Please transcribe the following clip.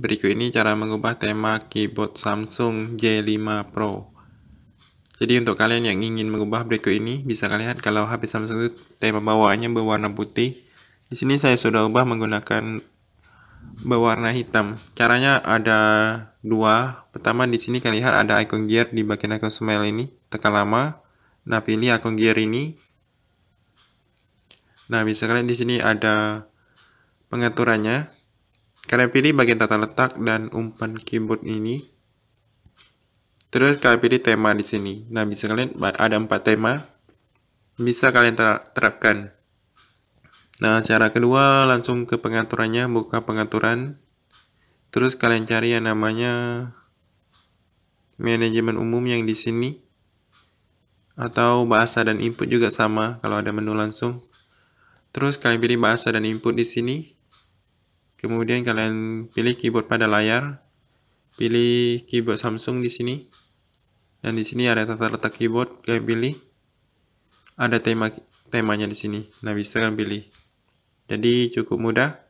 Berikut ini cara mengubah tema keyboard Samsung J5 Pro. Jadi untuk kalian yang ingin mengubah berikut ini, bisa kalian lihat kalau HP Samsung itu tema bawaannya berwarna putih. Di sini saya sudah ubah menggunakan berwarna hitam. Caranya ada dua. Pertama di sini kalian lihat ada icon gear di bagian icon smile ini. Tekan lama. Nah, pilih icon gear ini. Nah, bisa kalian di sini ada pengaturannya Kalian pilih bagian tata letak dan umpan keyboard ini. Terus kalian pilih tema di sini. Nah, bisa kalian ada empat tema. Bisa kalian terapkan. Nah, cara kedua langsung ke pengaturannya, buka pengaturan. Terus kalian cari yang namanya manajemen umum yang di sini. Atau bahasa dan input juga sama kalau ada menu langsung. Terus kalian pilih bahasa dan input di sini kemudian kalian pilih keyboard pada layar pilih keyboard Samsung di sini dan di sini ada tata letak keyboard kalian pilih ada tema temanya di sini nah bisa kalian pilih jadi cukup mudah